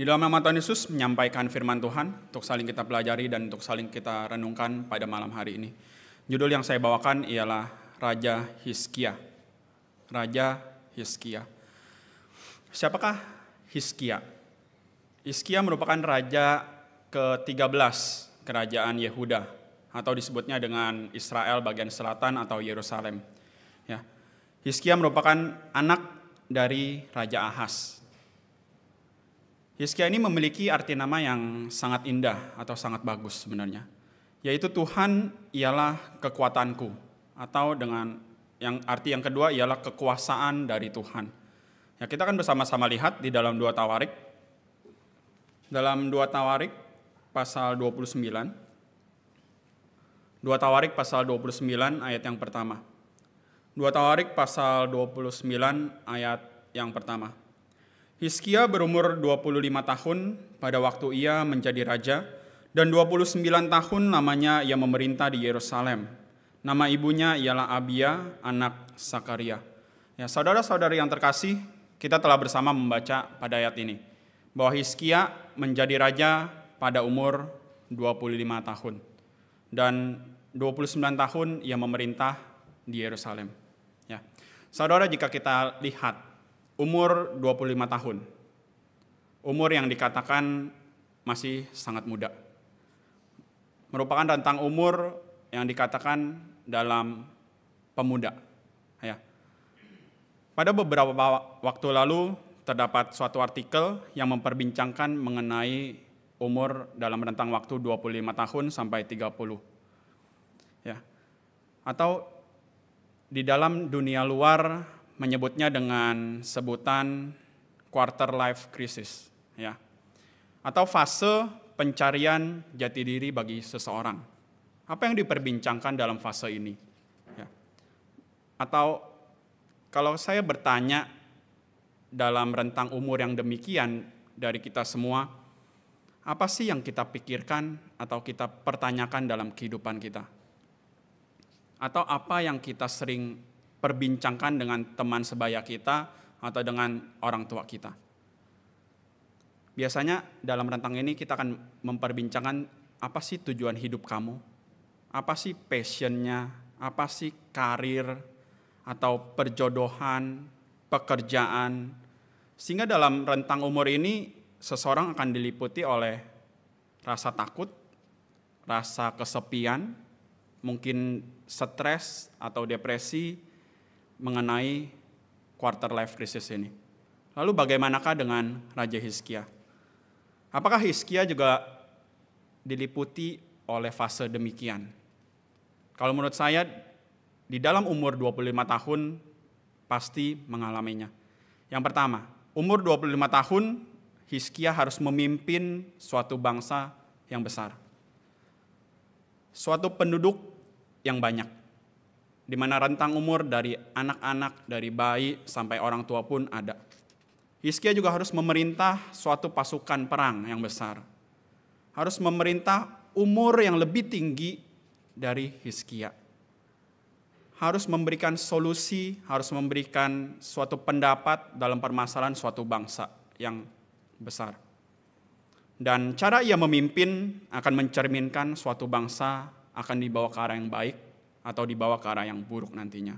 Di dalam nama Tuhan Yesus menyampaikan firman Tuhan untuk saling kita pelajari dan untuk saling kita renungkan pada malam hari ini. Judul yang saya bawakan ialah Raja Hiskia. Raja Hiskia. Siapakah Hiskia? Hiskia merupakan raja ke-13 kerajaan Yehuda atau disebutnya dengan Israel bagian selatan atau Yerusalem. Ya. Hiskia merupakan anak dari Raja Ahas Hizkia ini memiliki arti nama yang sangat indah atau sangat bagus sebenarnya, yaitu Tuhan ialah kekuatanku atau dengan yang arti yang kedua ialah kekuasaan dari Tuhan. Ya, kita akan bersama-sama lihat di dalam dua Tawarik. Dalam dua Tawarik pasal 29. Dua Tawarik pasal 29 ayat yang pertama. Dua Tawarik pasal 29 ayat yang pertama. Hiskia berumur 25 tahun pada waktu ia menjadi raja, dan 29 tahun namanya ia memerintah di Yerusalem. Nama ibunya ialah Abia, anak Sakaria. Ya, saudara-saudari yang terkasih, kita telah bersama membaca pada ayat ini bahwa Hiskia menjadi raja pada umur 25 tahun dan 29 tahun ia memerintah di Yerusalem. Ya. Saudara jika kita lihat umur 25 tahun. Umur yang dikatakan masih sangat muda. Merupakan rentang umur yang dikatakan dalam pemuda. Ya. Pada beberapa waktu lalu terdapat suatu artikel yang memperbincangkan mengenai umur dalam rentang waktu 25 tahun sampai 30. Ya. Atau di dalam dunia luar menyebutnya dengan sebutan quarter life crisis ya atau fase pencarian jati diri bagi seseorang apa yang diperbincangkan dalam fase ini ya. atau kalau saya bertanya dalam rentang umur yang demikian dari kita semua apa sih yang kita pikirkan atau kita pertanyakan dalam kehidupan kita atau apa yang kita sering perbincangkan dengan teman sebaya kita atau dengan orang tua kita. Biasanya dalam rentang ini kita akan memperbincangkan apa sih tujuan hidup kamu, apa sih passionnya, apa sih karir atau perjodohan, pekerjaan. Sehingga dalam rentang umur ini seseorang akan diliputi oleh rasa takut, rasa kesepian, mungkin stres atau depresi, mengenai quarter life crisis ini. Lalu bagaimanakah dengan Raja Hizkia? Apakah Hizkia juga diliputi oleh fase demikian? Kalau menurut saya, di dalam umur 25 tahun pasti mengalaminya. Yang pertama, umur 25 tahun Hizkia harus memimpin suatu bangsa yang besar. Suatu penduduk yang banyak di mana rentang umur dari anak-anak, dari bayi sampai orang tua pun ada. Hizkia juga harus memerintah suatu pasukan perang yang besar. Harus memerintah umur yang lebih tinggi dari Hizkia. Harus memberikan solusi, harus memberikan suatu pendapat dalam permasalahan suatu bangsa yang besar. Dan cara ia memimpin akan mencerminkan suatu bangsa akan dibawa ke arah yang baik atau dibawa ke arah yang buruk nantinya.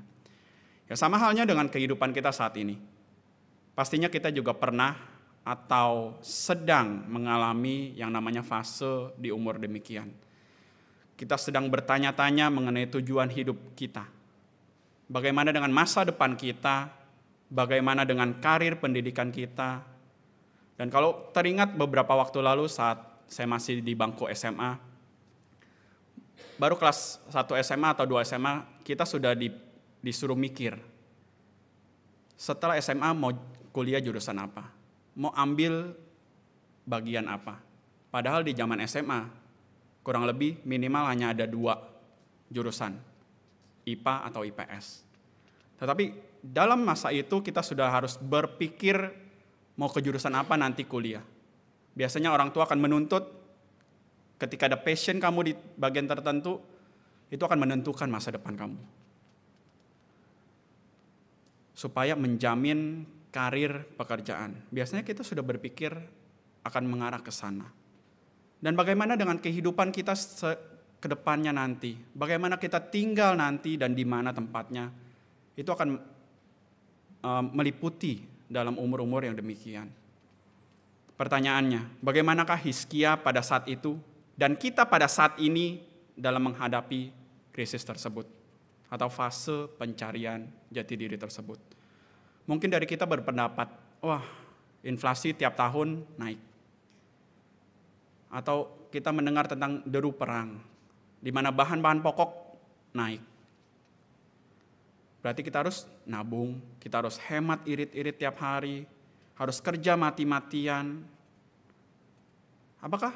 Ya sama halnya dengan kehidupan kita saat ini. Pastinya kita juga pernah atau sedang mengalami yang namanya fase di umur demikian. Kita sedang bertanya-tanya mengenai tujuan hidup kita. Bagaimana dengan masa depan kita? Bagaimana dengan karir pendidikan kita? Dan kalau teringat beberapa waktu lalu saat saya masih di bangku SMA, baru kelas 1 SMA atau 2 SMA kita sudah di, disuruh mikir. Setelah SMA mau kuliah jurusan apa? Mau ambil bagian apa? Padahal di zaman SMA kurang lebih minimal hanya ada dua jurusan, IPA atau IPS. Tetapi dalam masa itu kita sudah harus berpikir mau ke jurusan apa nanti kuliah. Biasanya orang tua akan menuntut ketika ada passion kamu di bagian tertentu, itu akan menentukan masa depan kamu. Supaya menjamin karir pekerjaan. Biasanya kita sudah berpikir akan mengarah ke sana. Dan bagaimana dengan kehidupan kita ke depannya nanti? Bagaimana kita tinggal nanti dan di mana tempatnya? Itu akan meliputi dalam umur-umur yang demikian. Pertanyaannya, bagaimanakah Hiskia pada saat itu dan kita pada saat ini dalam menghadapi krisis tersebut atau fase pencarian jati diri tersebut. Mungkin dari kita berpendapat, wah inflasi tiap tahun naik. Atau kita mendengar tentang deru perang, di mana bahan-bahan pokok naik. Berarti kita harus nabung, kita harus hemat irit-irit tiap hari, harus kerja mati-matian. Apakah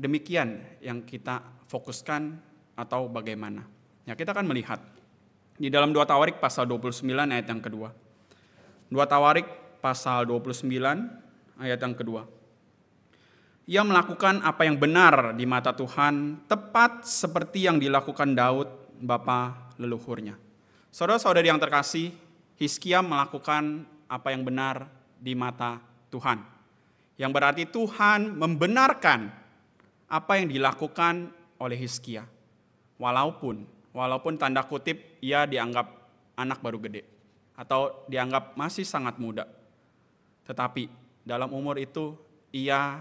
demikian yang kita fokuskan atau bagaimana. Ya, kita akan melihat di dalam dua Tawarik pasal 29 ayat yang kedua. dua Tawarik pasal 29 ayat yang kedua. Ia melakukan apa yang benar di mata Tuhan, tepat seperti yang dilakukan Daud, bapa leluhurnya. Saudara-saudari yang terkasih, Hiskia melakukan apa yang benar di mata Tuhan. Yang berarti Tuhan membenarkan apa yang dilakukan oleh Hizkia. Walaupun, walaupun tanda kutip ia dianggap anak baru gede atau dianggap masih sangat muda. Tetapi dalam umur itu ia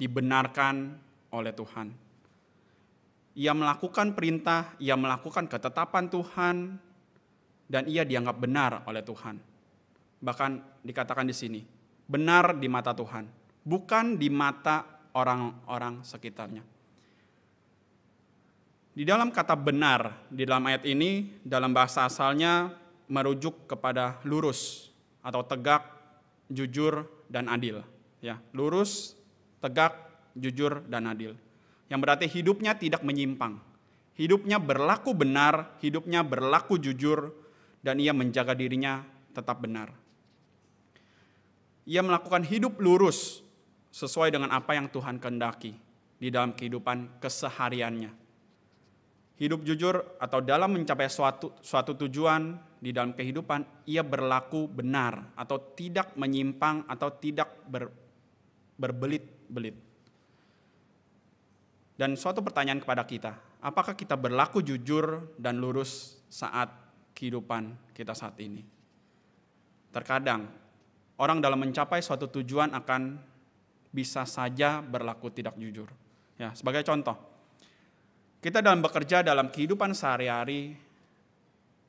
dibenarkan oleh Tuhan. Ia melakukan perintah, ia melakukan ketetapan Tuhan, dan ia dianggap benar oleh Tuhan. Bahkan dikatakan di sini, benar di mata Tuhan, bukan di mata orang-orang sekitarnya. Di dalam kata benar, di dalam ayat ini, dalam bahasa asalnya merujuk kepada lurus atau tegak, jujur, dan adil. Ya, lurus, tegak, jujur, dan adil. Yang berarti hidupnya tidak menyimpang. Hidupnya berlaku benar, hidupnya berlaku jujur, dan ia menjaga dirinya tetap benar. Ia melakukan hidup lurus sesuai dengan apa yang Tuhan kehendaki di dalam kehidupan kesehariannya. Hidup jujur atau dalam mencapai suatu suatu tujuan di dalam kehidupan, ia berlaku benar atau tidak menyimpang atau tidak ber, berbelit-belit. Dan suatu pertanyaan kepada kita, apakah kita berlaku jujur dan lurus saat kehidupan kita saat ini? Terkadang orang dalam mencapai suatu tujuan akan bisa saja berlaku tidak jujur. Ya, sebagai contoh, kita dalam bekerja dalam kehidupan sehari-hari,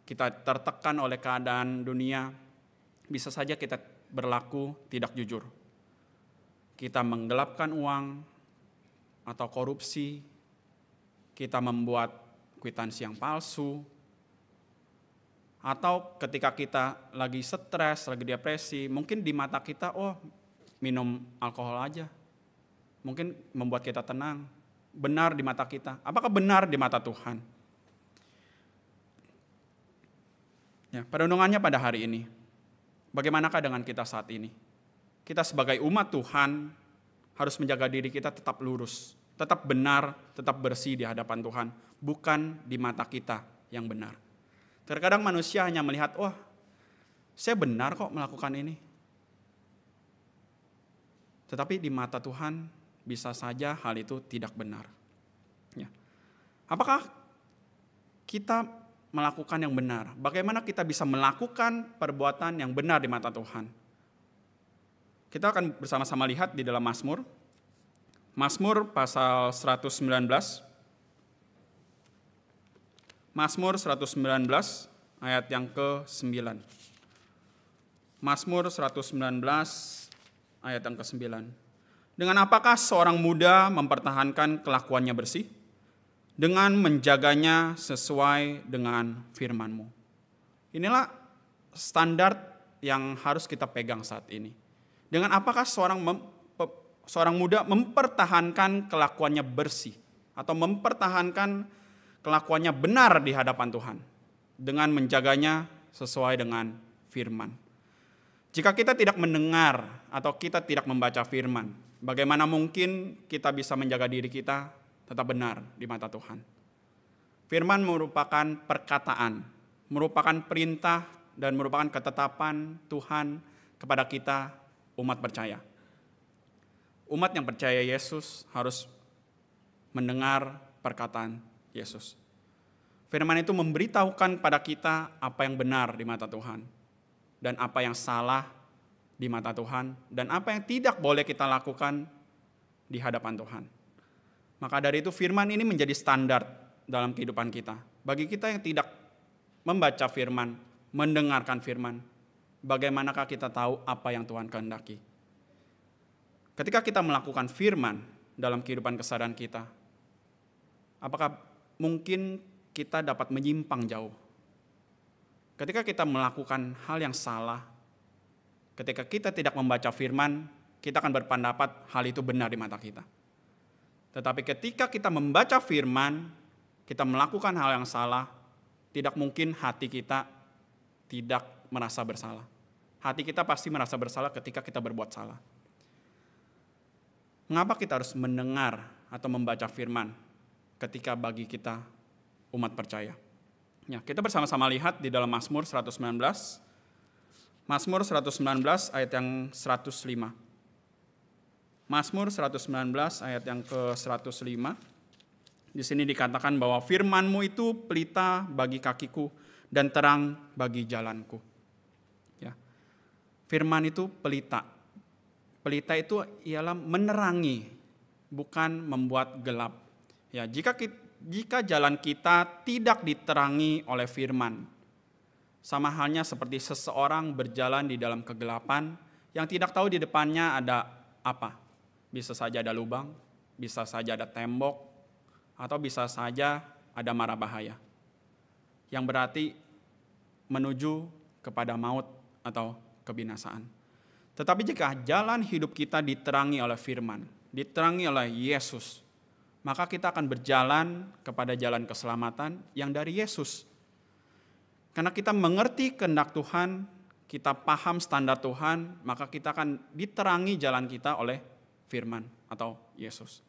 kita tertekan oleh keadaan dunia, bisa saja kita berlaku tidak jujur. Kita menggelapkan uang atau korupsi, kita membuat kwitansi yang palsu, atau ketika kita lagi stres, lagi depresi, mungkin di mata kita, oh minum alkohol aja. Mungkin membuat kita tenang, benar di mata kita. Apakah benar di mata Tuhan? Ya, perundungannya pada hari ini. Bagaimanakah dengan kita saat ini? Kita sebagai umat Tuhan harus menjaga diri kita tetap lurus, tetap benar, tetap bersih di hadapan Tuhan, bukan di mata kita yang benar. Terkadang manusia hanya melihat, "Wah, saya benar kok melakukan ini." Tetapi di mata Tuhan bisa saja hal itu tidak benar. Ya. Apakah kita melakukan yang benar? Bagaimana kita bisa melakukan perbuatan yang benar di mata Tuhan? Kita akan bersama-sama lihat di dalam Mazmur. Mazmur pasal 119. Mazmur 119 ayat yang ke-9. Mazmur 119 ayat yang ke-9. Dengan apakah seorang muda mempertahankan kelakuannya bersih? Dengan menjaganya sesuai dengan firmanmu. Inilah standar yang harus kita pegang saat ini. Dengan apakah seorang mem, seorang muda mempertahankan kelakuannya bersih atau mempertahankan kelakuannya benar di hadapan Tuhan dengan menjaganya sesuai dengan firman. Jika kita tidak mendengar atau kita tidak membaca firman, bagaimana mungkin kita bisa menjaga diri kita tetap benar di mata Tuhan? Firman merupakan perkataan, merupakan perintah dan merupakan ketetapan Tuhan kepada kita umat percaya. Umat yang percaya Yesus harus mendengar perkataan Yesus. Firman itu memberitahukan pada kita apa yang benar di mata Tuhan dan apa yang salah di mata Tuhan dan apa yang tidak boleh kita lakukan di hadapan Tuhan. Maka dari itu firman ini menjadi standar dalam kehidupan kita. Bagi kita yang tidak membaca firman, mendengarkan firman, bagaimanakah kita tahu apa yang Tuhan kehendaki? Ketika kita melakukan firman dalam kehidupan kesadaran kita, apakah mungkin kita dapat menyimpang jauh Ketika kita melakukan hal yang salah, ketika kita tidak membaca firman, kita akan berpendapat hal itu benar di mata kita. Tetapi ketika kita membaca firman, kita melakukan hal yang salah, tidak mungkin hati kita tidak merasa bersalah. Hati kita pasti merasa bersalah ketika kita berbuat salah. Mengapa kita harus mendengar atau membaca firman ketika bagi kita umat percaya? ya Kita bersama-sama lihat di dalam Mazmur 119. Mazmur 119 ayat yang 105. Mazmur 119 ayat yang ke-105. Di sini dikatakan bahwa firmanmu itu pelita bagi kakiku dan terang bagi jalanku. Ya. Firman itu pelita. Pelita itu ialah menerangi, bukan membuat gelap. Ya, jika kita, jika jalan kita tidak diterangi oleh firman. Sama halnya seperti seseorang berjalan di dalam kegelapan yang tidak tahu di depannya ada apa. Bisa saja ada lubang, bisa saja ada tembok, atau bisa saja ada marah bahaya. Yang berarti menuju kepada maut atau kebinasaan. Tetapi jika jalan hidup kita diterangi oleh firman, diterangi oleh Yesus, maka kita akan berjalan kepada jalan keselamatan yang dari Yesus. Karena kita mengerti kehendak Tuhan, kita paham standar Tuhan, maka kita akan diterangi jalan kita oleh firman atau Yesus.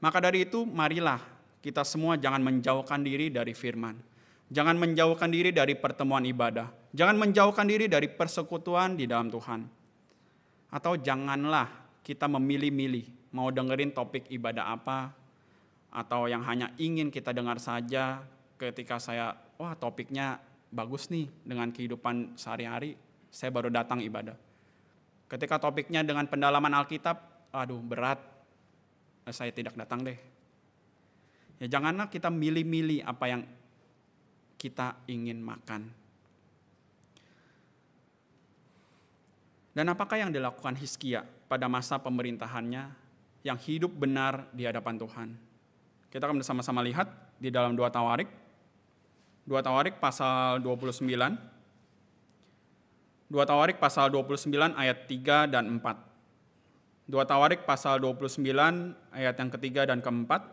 Maka dari itu marilah kita semua jangan menjauhkan diri dari firman. Jangan menjauhkan diri dari pertemuan ibadah. Jangan menjauhkan diri dari persekutuan di dalam Tuhan. Atau janganlah kita memilih-milih mau dengerin topik ibadah apa, atau yang hanya ingin kita dengar saja ketika saya wah topiknya bagus nih dengan kehidupan sehari-hari saya baru datang ibadah. Ketika topiknya dengan pendalaman Alkitab, aduh berat, saya tidak datang deh. Ya janganlah kita milih-milih apa yang kita ingin makan. Dan apakah yang dilakukan Hizkia pada masa pemerintahannya yang hidup benar di hadapan Tuhan? Kita akan bersama-sama lihat di dalam dua Tawarik. Dua Tawarik pasal 29. Dua Tawarik pasal 29 ayat 3 dan 4. Dua Tawarik pasal 29 ayat yang ketiga dan keempat.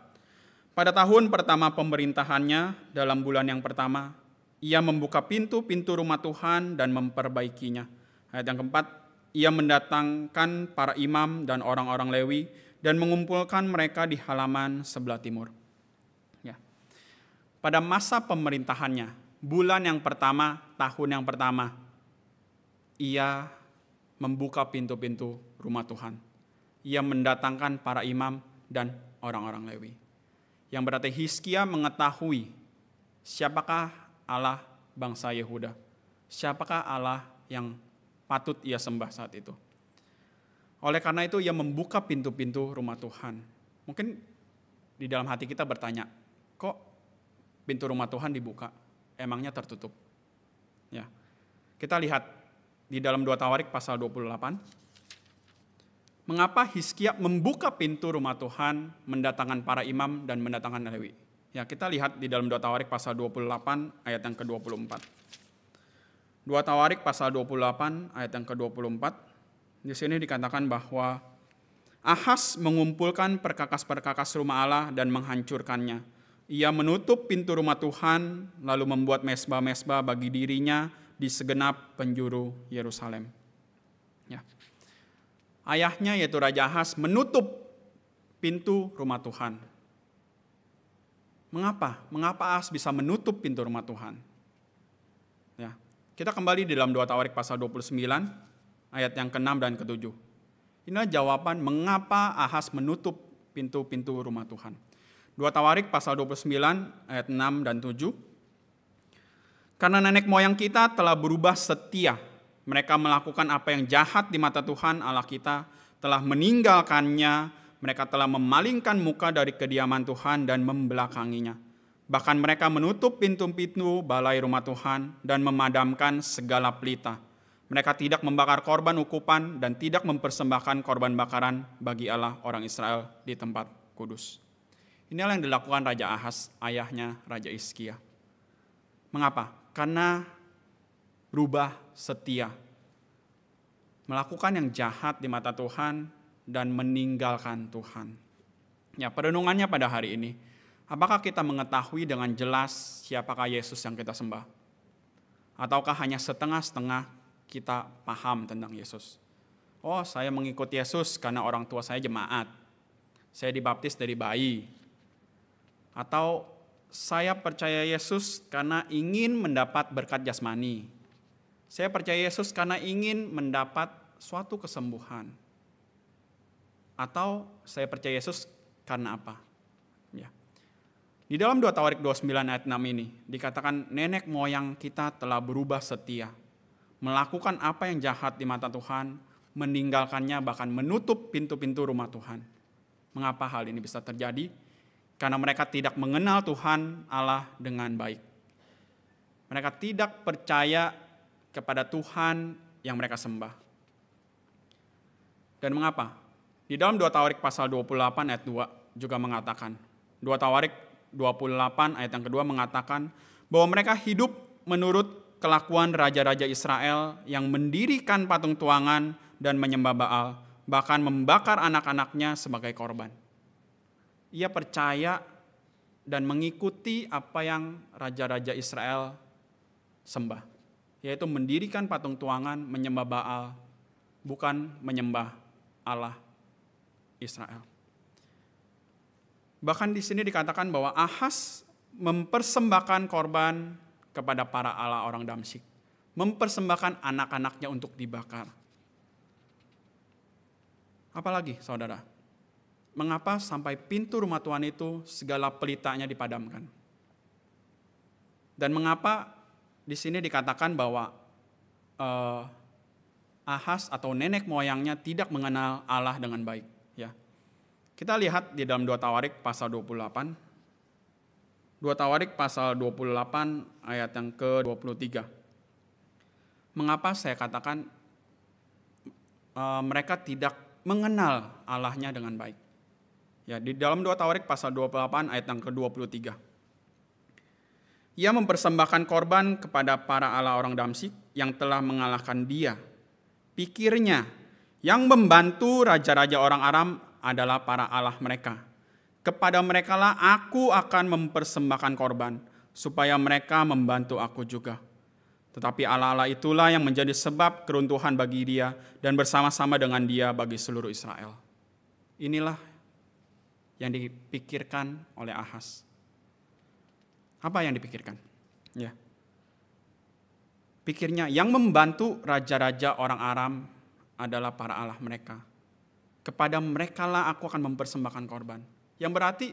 Pada tahun pertama pemerintahannya, dalam bulan yang pertama, ia membuka pintu-pintu rumah Tuhan dan memperbaikinya. Ayat yang keempat, ia mendatangkan para imam dan orang-orang Lewi dan mengumpulkan mereka di halaman sebelah timur. Ya. Pada masa pemerintahannya, bulan yang pertama, tahun yang pertama, ia membuka pintu-pintu rumah Tuhan. Ia mendatangkan para imam dan orang-orang Lewi. Yang berarti Hiskia mengetahui siapakah Allah bangsa Yehuda. Siapakah Allah yang patut ia sembah saat itu. Oleh karena itu ia membuka pintu-pintu rumah Tuhan. Mungkin di dalam hati kita bertanya, kok pintu rumah Tuhan dibuka? Emangnya tertutup? Ya. Kita lihat di dalam dua Tawarik pasal 28. Mengapa Hizkia membuka pintu rumah Tuhan, mendatangkan para imam dan mendatangkan Lewi? Ya, kita lihat di dalam dua Tawarik pasal 28 ayat yang ke-24. dua Tawarik pasal 28 ayat yang ke-24 di sini dikatakan bahwa Ahas mengumpulkan perkakas-perkakas rumah Allah dan menghancurkannya. Ia menutup pintu rumah Tuhan, lalu membuat mesbah-mesbah bagi dirinya di segenap penjuru Yerusalem. Ya. Ayahnya yaitu Raja Ahas menutup pintu rumah Tuhan. Mengapa? Mengapa Ahas bisa menutup pintu rumah Tuhan? Ya. Kita kembali di dalam dua Tawarik pasal 29 ayat yang ke-6 dan ke-7. Inilah jawaban mengapa Ahas menutup pintu-pintu rumah Tuhan. Dua Tawarik pasal 29 ayat 6 dan 7. Karena nenek moyang kita telah berubah setia. Mereka melakukan apa yang jahat di mata Tuhan Allah kita, telah meninggalkannya, mereka telah memalingkan muka dari kediaman Tuhan dan membelakanginya. Bahkan mereka menutup pintu-pintu balai rumah Tuhan dan memadamkan segala pelita mereka tidak membakar korban ukupan dan tidak mempersembahkan korban bakaran bagi Allah orang Israel di tempat kudus. Inilah yang dilakukan Raja Ahas, ayahnya Raja Iskia. Mengapa? Karena berubah setia. Melakukan yang jahat di mata Tuhan dan meninggalkan Tuhan. Ya, perenungannya pada hari ini, apakah kita mengetahui dengan jelas siapakah Yesus yang kita sembah? Ataukah hanya setengah-setengah kita paham tentang Yesus. Oh, saya mengikuti Yesus karena orang tua saya jemaat. Saya dibaptis dari bayi. Atau saya percaya Yesus karena ingin mendapat berkat jasmani. Saya percaya Yesus karena ingin mendapat suatu kesembuhan. Atau saya percaya Yesus karena apa? Ya. Di dalam 2 Tawarik 29 ayat 6 ini dikatakan nenek moyang kita telah berubah setia melakukan apa yang jahat di mata Tuhan, meninggalkannya bahkan menutup pintu-pintu rumah Tuhan. Mengapa hal ini bisa terjadi? Karena mereka tidak mengenal Tuhan Allah dengan baik. Mereka tidak percaya kepada Tuhan yang mereka sembah. Dan mengapa? Di dalam 2 Tawarik pasal 28 ayat 2 juga mengatakan. 2 Tawarik 28 ayat yang kedua mengatakan bahwa mereka hidup menurut kelakuan raja-raja Israel yang mendirikan patung tuangan dan menyembah Baal, bahkan membakar anak-anaknya sebagai korban. Ia percaya dan mengikuti apa yang raja-raja Israel sembah, yaitu mendirikan patung tuangan, menyembah Baal, bukan menyembah Allah Israel. Bahkan di sini dikatakan bahwa Ahas mempersembahkan korban kepada para Allah orang Damsik, mempersembahkan anak-anaknya untuk dibakar. Apalagi saudara, mengapa sampai pintu rumah Tuhan itu segala pelitanya dipadamkan? Dan mengapa di sini dikatakan bahwa eh, Ahas atau nenek moyangnya tidak mengenal Allah dengan baik? Ya, kita lihat di dalam dua Tawarik pasal 28 2 Tawarik pasal 28 ayat yang ke-23. Mengapa saya katakan e, mereka tidak mengenal Allahnya dengan baik? Ya, di dalam 2 Tawarik pasal 28 ayat yang ke-23. Ia mempersembahkan korban kepada para Allah orang Damsik yang telah mengalahkan dia. Pikirnya, yang membantu raja-raja orang Aram adalah para Allah mereka kepada merekalah aku akan mempersembahkan korban, supaya mereka membantu aku juga. Tetapi Allah-Allah itulah yang menjadi sebab keruntuhan bagi dia dan bersama-sama dengan dia bagi seluruh Israel. Inilah yang dipikirkan oleh Ahas. Apa yang dipikirkan? Ya. Pikirnya yang membantu raja-raja orang Aram adalah para Allah mereka. Kepada merekalah aku akan mempersembahkan korban yang berarti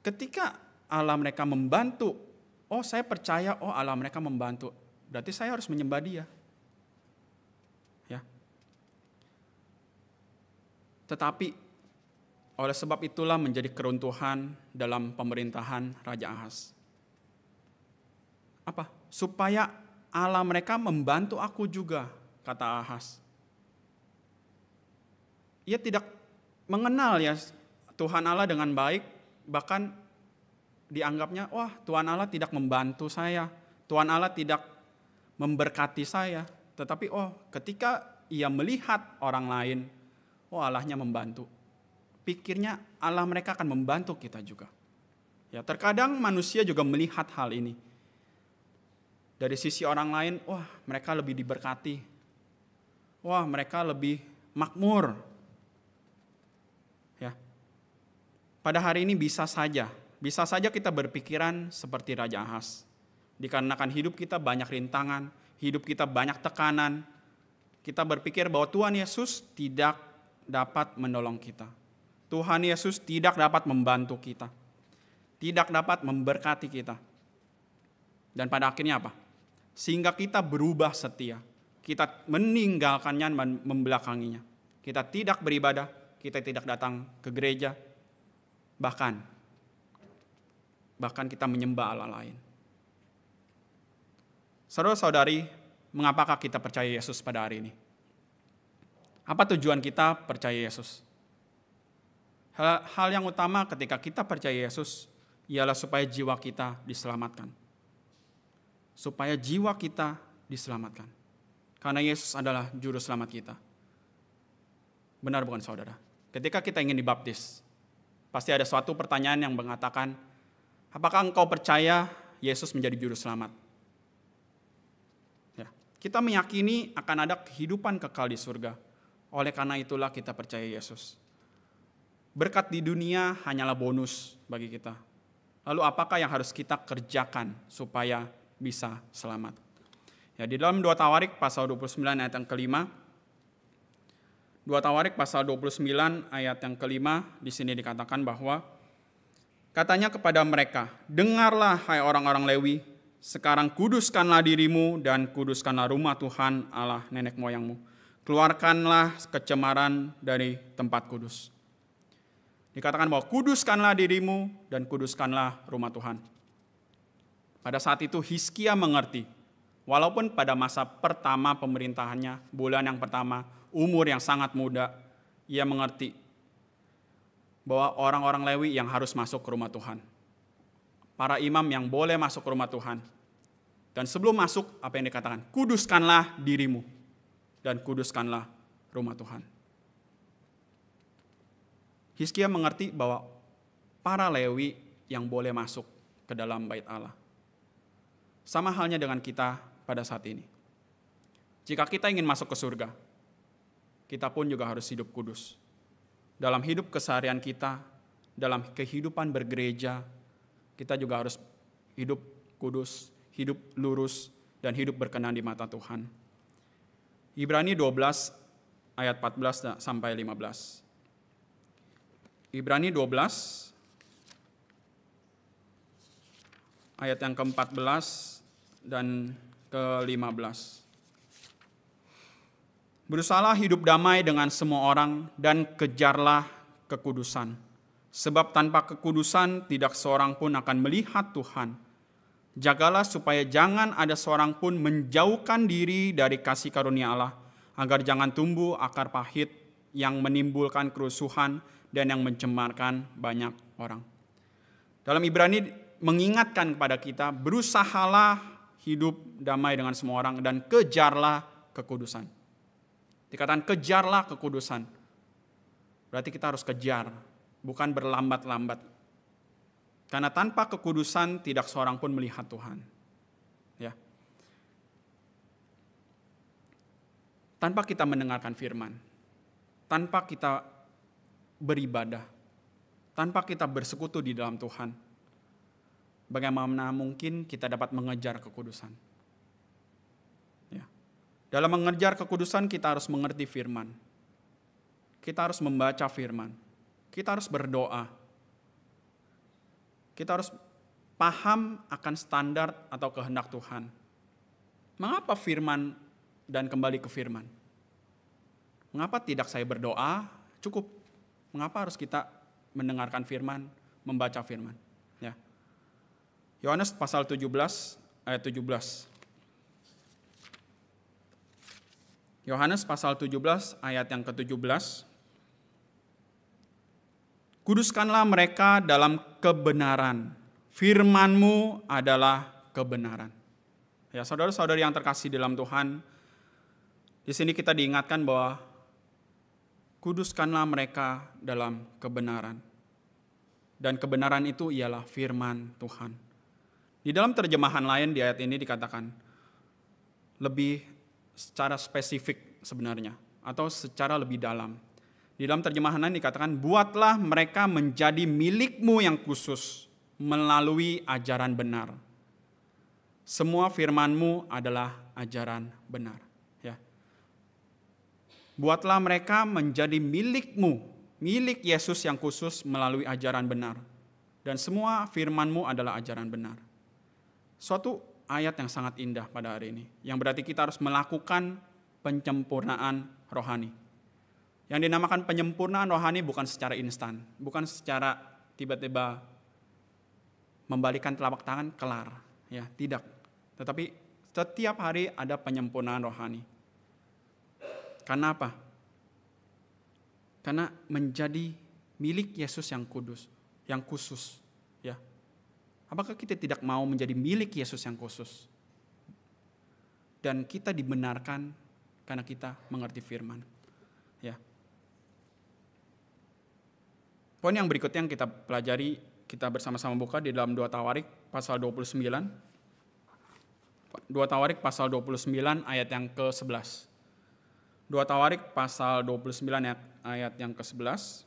ketika Allah mereka membantu, oh saya percaya, oh Allah mereka membantu. Berarti saya harus menyembah dia. Ya. Tetapi oleh sebab itulah menjadi keruntuhan dalam pemerintahan Raja Ahas. Apa? Supaya Allah mereka membantu aku juga, kata Ahas. Ia tidak mengenal ya Tuhan Allah dengan baik, bahkan dianggapnya, wah Tuhan Allah tidak membantu saya, Tuhan Allah tidak memberkati saya. Tetapi oh ketika ia melihat orang lain, oh Allahnya membantu. Pikirnya Allah mereka akan membantu kita juga. Ya, terkadang manusia juga melihat hal ini. Dari sisi orang lain, wah mereka lebih diberkati. Wah mereka lebih makmur pada hari ini bisa saja, bisa saja kita berpikiran seperti Raja Ahas. Dikarenakan hidup kita banyak rintangan, hidup kita banyak tekanan, kita berpikir bahwa Tuhan Yesus tidak dapat menolong kita. Tuhan Yesus tidak dapat membantu kita. Tidak dapat memberkati kita. Dan pada akhirnya apa? Sehingga kita berubah setia. Kita meninggalkannya dan membelakanginya. Kita tidak beribadah, kita tidak datang ke gereja, Bahkan, bahkan kita menyembah Allah lain. Saudara-saudari, mengapakah kita percaya Yesus pada hari ini? Apa tujuan kita percaya Yesus? Hal, hal yang utama ketika kita percaya Yesus ialah supaya jiwa kita diselamatkan. Supaya jiwa kita diselamatkan. Karena Yesus adalah juru selamat kita. Benar bukan saudara? Ketika kita ingin dibaptis, pasti ada suatu pertanyaan yang mengatakan, apakah engkau percaya Yesus menjadi juru selamat? Ya. Kita meyakini akan ada kehidupan kekal di surga. Oleh karena itulah kita percaya Yesus. Berkat di dunia hanyalah bonus bagi kita. Lalu apakah yang harus kita kerjakan supaya bisa selamat? Ya, di dalam dua tawarik pasal 29 ayat yang kelima, 2 Tawarik pasal 29 ayat yang kelima di sini dikatakan bahwa katanya kepada mereka, "Dengarlah hai orang-orang Lewi, sekarang kuduskanlah dirimu dan kuduskanlah rumah Tuhan Allah nenek moyangmu. Keluarkanlah kecemaran dari tempat kudus." Dikatakan bahwa kuduskanlah dirimu dan kuduskanlah rumah Tuhan. Pada saat itu Hiskia mengerti Walaupun pada masa pertama pemerintahannya, bulan yang pertama, umur yang sangat muda, ia mengerti bahwa orang-orang Lewi yang harus masuk ke rumah Tuhan. Para imam yang boleh masuk ke rumah Tuhan. Dan sebelum masuk, apa yang dikatakan? Kuduskanlah dirimu dan kuduskanlah rumah Tuhan. Hizkia mengerti bahwa para Lewi yang boleh masuk ke dalam bait Allah. Sama halnya dengan kita pada saat ini. Jika kita ingin masuk ke surga, kita pun juga harus hidup kudus. Dalam hidup keseharian kita, dalam kehidupan bergereja, kita juga harus hidup kudus, hidup lurus, dan hidup berkenan di mata Tuhan. Ibrani 12 ayat 14 sampai 15. Ibrani 12 ayat yang ke-14 dan ke-15. Berusahalah hidup damai dengan semua orang dan kejarlah kekudusan. Sebab tanpa kekudusan tidak seorang pun akan melihat Tuhan. Jagalah supaya jangan ada seorang pun menjauhkan diri dari kasih karunia Allah, agar jangan tumbuh akar pahit yang menimbulkan kerusuhan dan yang mencemarkan banyak orang. Dalam Ibrani mengingatkan kepada kita, berusahalah hidup damai dengan semua orang dan kejarlah kekudusan. Dikatakan kejarlah kekudusan. Berarti kita harus kejar, bukan berlambat-lambat. Karena tanpa kekudusan tidak seorang pun melihat Tuhan. Ya. Tanpa kita mendengarkan firman, tanpa kita beribadah, tanpa kita bersekutu di dalam Tuhan, bagaimana mungkin kita dapat mengejar kekudusan. Ya. Dalam mengejar kekudusan kita harus mengerti firman. Kita harus membaca firman. Kita harus berdoa. Kita harus paham akan standar atau kehendak Tuhan. Mengapa firman dan kembali ke firman? Mengapa tidak saya berdoa? Cukup. Mengapa harus kita mendengarkan firman, membaca firman? Ya. Yohanes pasal 17 ayat 17. Yohanes pasal 17 ayat yang ke-17. Kuduskanlah mereka dalam kebenaran. Firmanmu adalah kebenaran. Ya, saudara-saudari yang terkasih dalam Tuhan, di sini kita diingatkan bahwa kuduskanlah mereka dalam kebenaran. Dan kebenaran itu ialah firman Tuhan. Di dalam terjemahan lain di ayat ini dikatakan lebih secara spesifik sebenarnya atau secara lebih dalam. Di dalam terjemahan lain dikatakan buatlah mereka menjadi milikmu yang khusus melalui ajaran benar. Semua firmanmu adalah ajaran benar. Ya. Buatlah mereka menjadi milikmu, milik Yesus yang khusus melalui ajaran benar. Dan semua firmanmu adalah ajaran benar suatu ayat yang sangat indah pada hari ini, yang berarti kita harus melakukan penyempurnaan rohani. Yang dinamakan penyempurnaan rohani bukan secara instan, bukan secara tiba-tiba membalikan telapak tangan kelar, ya tidak. Tetapi setiap hari ada penyempurnaan rohani. Karena apa? Karena menjadi milik Yesus yang kudus, yang khusus, ya Apakah kita tidak mau menjadi milik Yesus yang khusus? Dan kita dibenarkan karena kita mengerti firman. Ya. Poin yang berikutnya yang kita pelajari, kita bersama-sama buka di dalam dua Tawarik pasal 29. dua Tawarik pasal 29 ayat yang ke-11. dua Tawarik pasal 29 ayat, ayat yang ke-11.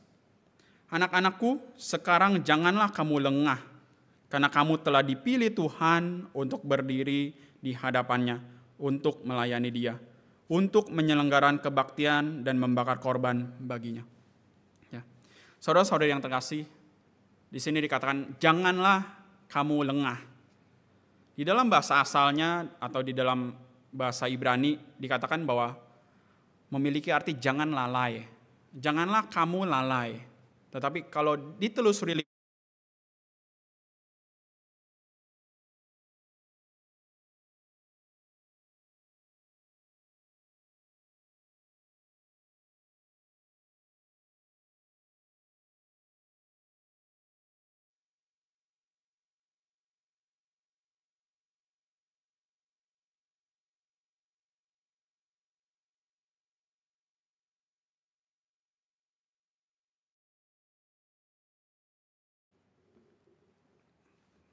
Anak-anakku, sekarang janganlah kamu lengah karena kamu telah dipilih Tuhan untuk berdiri di hadapannya, untuk melayani dia, untuk menyelenggaran kebaktian dan membakar korban baginya. Ya. Saudara-saudara yang terkasih, di sini dikatakan janganlah kamu lengah. Di dalam bahasa asalnya atau di dalam bahasa Ibrani dikatakan bahwa memiliki arti jangan lalai. Janganlah kamu lalai. Tetapi kalau ditelusuri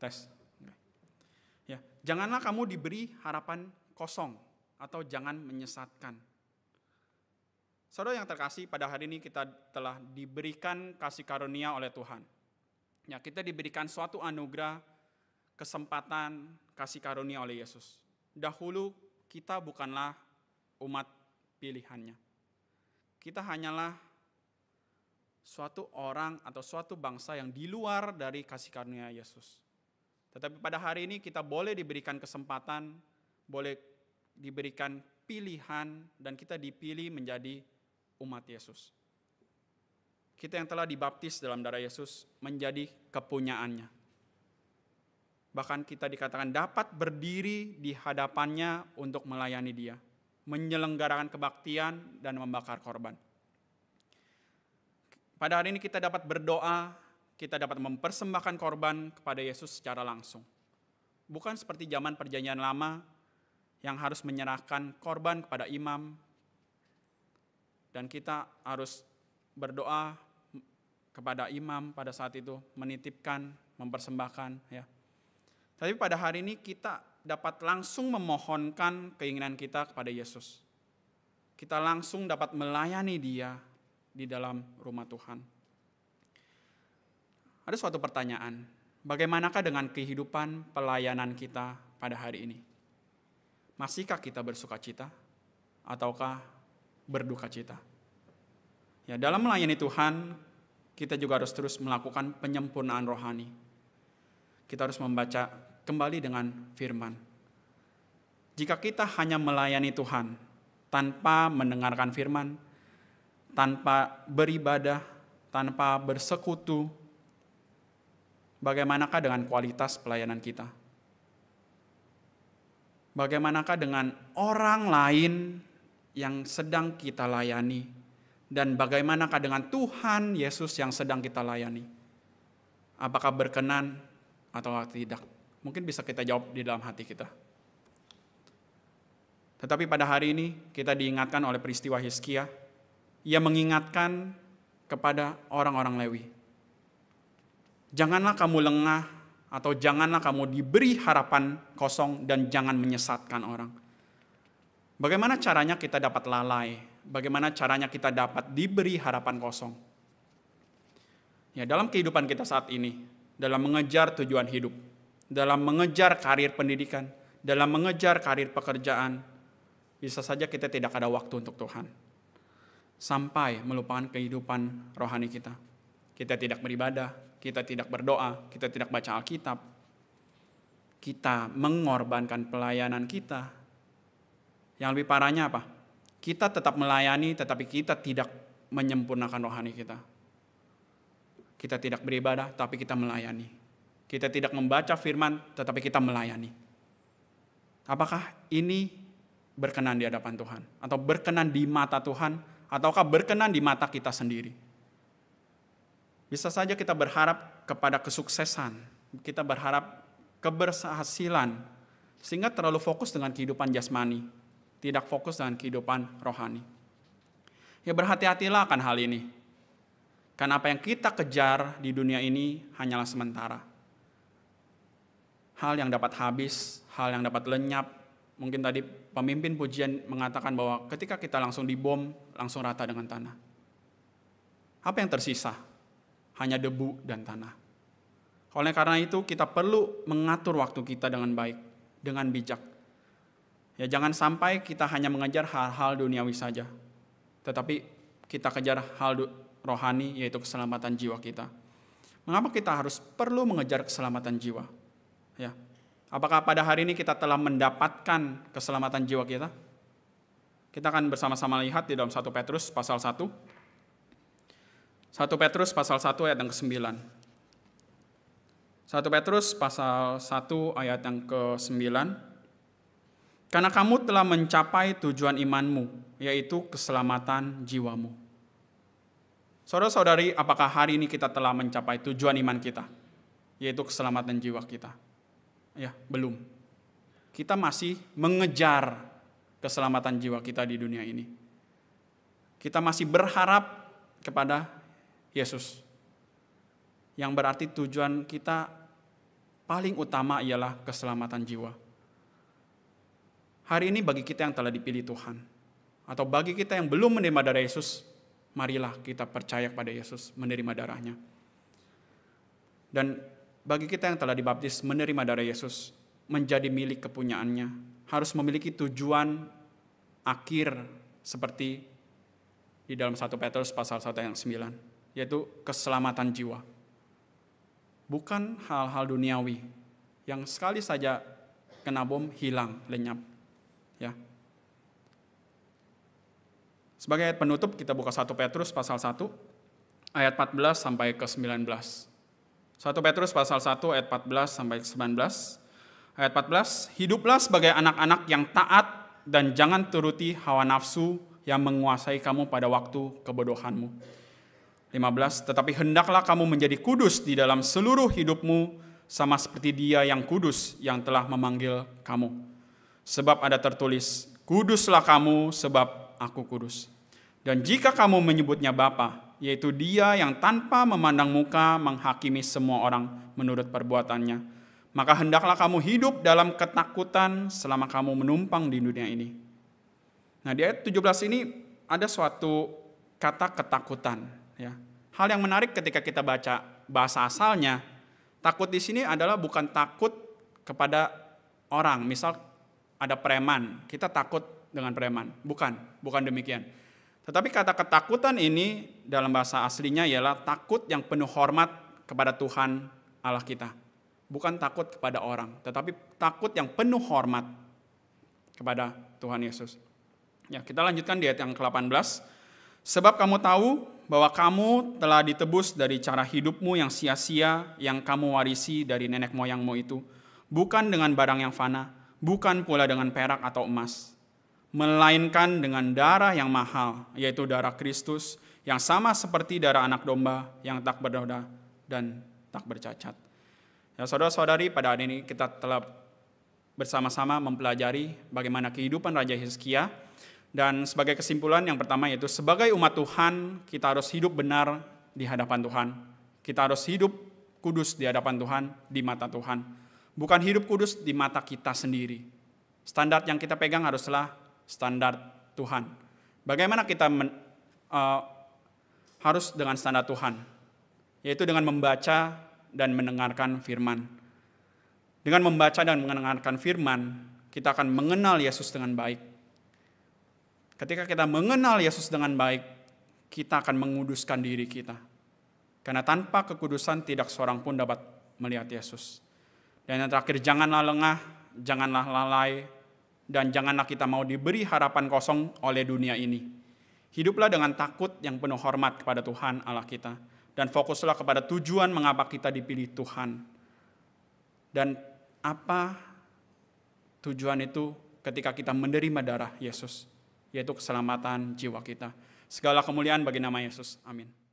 tes. Ya, janganlah kamu diberi harapan kosong atau jangan menyesatkan. Saudara yang terkasih, pada hari ini kita telah diberikan kasih karunia oleh Tuhan. Ya, kita diberikan suatu anugerah, kesempatan, kasih karunia oleh Yesus. Dahulu kita bukanlah umat pilihannya. Kita hanyalah suatu orang atau suatu bangsa yang di luar dari kasih karunia Yesus. Tetapi pada hari ini kita boleh diberikan kesempatan, boleh diberikan pilihan dan kita dipilih menjadi umat Yesus. Kita yang telah dibaptis dalam darah Yesus menjadi kepunyaannya. Bahkan kita dikatakan dapat berdiri di hadapannya untuk melayani dia. Menyelenggarakan kebaktian dan membakar korban. Pada hari ini kita dapat berdoa kita dapat mempersembahkan korban kepada Yesus secara langsung. Bukan seperti zaman perjanjian lama yang harus menyerahkan korban kepada imam dan kita harus berdoa kepada imam pada saat itu menitipkan, mempersembahkan ya. Tapi pada hari ini kita dapat langsung memohonkan keinginan kita kepada Yesus. Kita langsung dapat melayani Dia di dalam rumah Tuhan ada suatu pertanyaan. Bagaimanakah dengan kehidupan pelayanan kita pada hari ini? Masihkah kita bersuka cita? Ataukah berduka cita? Ya, dalam melayani Tuhan, kita juga harus terus melakukan penyempurnaan rohani. Kita harus membaca kembali dengan firman. Jika kita hanya melayani Tuhan tanpa mendengarkan firman, tanpa beribadah, tanpa bersekutu Bagaimanakah dengan kualitas pelayanan kita? Bagaimanakah dengan orang lain yang sedang kita layani? Dan bagaimanakah dengan Tuhan Yesus yang sedang kita layani? Apakah berkenan atau tidak? Mungkin bisa kita jawab di dalam hati kita. Tetapi pada hari ini kita diingatkan oleh peristiwa Hiskia. Ia mengingatkan kepada orang-orang Lewi janganlah kamu lengah atau janganlah kamu diberi harapan kosong dan jangan menyesatkan orang. Bagaimana caranya kita dapat lalai? Bagaimana caranya kita dapat diberi harapan kosong? Ya, dalam kehidupan kita saat ini, dalam mengejar tujuan hidup, dalam mengejar karir pendidikan, dalam mengejar karir pekerjaan, bisa saja kita tidak ada waktu untuk Tuhan. Sampai melupakan kehidupan rohani kita. Kita tidak beribadah, kita tidak berdoa, kita tidak baca Alkitab. Kita mengorbankan pelayanan kita. Yang lebih parahnya apa? Kita tetap melayani tetapi kita tidak menyempurnakan rohani kita. Kita tidak beribadah tapi kita melayani. Kita tidak membaca firman tetapi kita melayani. Apakah ini berkenan di hadapan Tuhan atau berkenan di mata Tuhan ataukah berkenan di mata kita sendiri? Bisa saja kita berharap kepada kesuksesan, kita berharap keberhasilan, sehingga terlalu fokus dengan kehidupan jasmani, tidak fokus dengan kehidupan rohani. Ya berhati-hatilah akan hal ini, karena apa yang kita kejar di dunia ini hanyalah sementara. Hal yang dapat habis, hal yang dapat lenyap, mungkin tadi pemimpin pujian mengatakan bahwa ketika kita langsung dibom, langsung rata dengan tanah. Apa yang tersisa? hanya debu dan tanah. Oleh karena itu kita perlu mengatur waktu kita dengan baik, dengan bijak. Ya jangan sampai kita hanya mengejar hal-hal duniawi saja, tetapi kita kejar hal rohani yaitu keselamatan jiwa kita. Mengapa kita harus perlu mengejar keselamatan jiwa? Ya. Apakah pada hari ini kita telah mendapatkan keselamatan jiwa kita? Kita akan bersama-sama lihat di dalam 1 Petrus pasal 1 1 Petrus pasal 1 ayat yang ke-9. 1 Petrus pasal 1 ayat yang ke-9. Karena kamu telah mencapai tujuan imanmu, yaitu keselamatan jiwamu. Saudara-saudari, apakah hari ini kita telah mencapai tujuan iman kita, yaitu keselamatan jiwa kita? Ya, belum. Kita masih mengejar keselamatan jiwa kita di dunia ini. Kita masih berharap kepada Yesus. Yang berarti tujuan kita paling utama ialah keselamatan jiwa. Hari ini bagi kita yang telah dipilih Tuhan, atau bagi kita yang belum menerima darah Yesus, marilah kita percaya kepada Yesus, menerima darahnya. Dan bagi kita yang telah dibaptis, menerima darah Yesus, menjadi milik kepunyaannya, harus memiliki tujuan akhir seperti di dalam 1 Petrus pasal 1 yang 9 yaitu keselamatan jiwa. Bukan hal-hal duniawi yang sekali saja kena bom hilang lenyap. Ya. Sebagai ayat penutup kita buka 1 Petrus pasal 1 ayat 14 sampai ke 19. 1 Petrus pasal 1 ayat 14 sampai ke 19. Ayat 14, hiduplah sebagai anak-anak yang taat dan jangan turuti hawa nafsu yang menguasai kamu pada waktu kebodohanmu 15 Tetapi hendaklah kamu menjadi kudus di dalam seluruh hidupmu sama seperti dia yang kudus yang telah memanggil kamu. Sebab ada tertulis, kuduslah kamu sebab aku kudus. Dan jika kamu menyebutnya Bapa, yaitu dia yang tanpa memandang muka menghakimi semua orang menurut perbuatannya, maka hendaklah kamu hidup dalam ketakutan selama kamu menumpang di dunia ini. Nah di ayat 17 ini ada suatu kata ketakutan Ya. Hal yang menarik ketika kita baca bahasa asalnya, takut di sini adalah bukan takut kepada orang. Misal ada preman, kita takut dengan preman. Bukan, bukan demikian. Tetapi kata ketakutan ini dalam bahasa aslinya ialah takut yang penuh hormat kepada Tuhan Allah kita. Bukan takut kepada orang, tetapi takut yang penuh hormat kepada Tuhan Yesus. Ya, kita lanjutkan di ayat yang ke-18. Sebab kamu tahu bahwa kamu telah ditebus dari cara hidupmu yang sia-sia yang kamu warisi dari nenek moyangmu itu, bukan dengan barang yang fana, bukan pula dengan perak atau emas, melainkan dengan darah yang mahal, yaitu darah Kristus yang sama seperti darah anak domba yang tak berdoda dan tak bercacat. Ya saudara-saudari, pada hari ini kita telah bersama-sama mempelajari bagaimana kehidupan Raja Hizkia dan sebagai kesimpulan yang pertama yaitu sebagai umat Tuhan kita harus hidup benar di hadapan Tuhan. Kita harus hidup kudus di hadapan Tuhan, di mata Tuhan. Bukan hidup kudus di mata kita sendiri. Standar yang kita pegang haruslah standar Tuhan. Bagaimana kita men, uh, harus dengan standar Tuhan? Yaitu dengan membaca dan mendengarkan firman. Dengan membaca dan mendengarkan firman, kita akan mengenal Yesus dengan baik Ketika kita mengenal Yesus dengan baik, kita akan menguduskan diri kita. Karena tanpa kekudusan tidak seorang pun dapat melihat Yesus. Dan yang terakhir, janganlah lengah, janganlah lalai, dan janganlah kita mau diberi harapan kosong oleh dunia ini. Hiduplah dengan takut yang penuh hormat kepada Tuhan Allah kita. Dan fokuslah kepada tujuan mengapa kita dipilih Tuhan. Dan apa tujuan itu ketika kita menerima darah Yesus yaitu keselamatan jiwa kita. Segala kemuliaan bagi nama Yesus. Amin.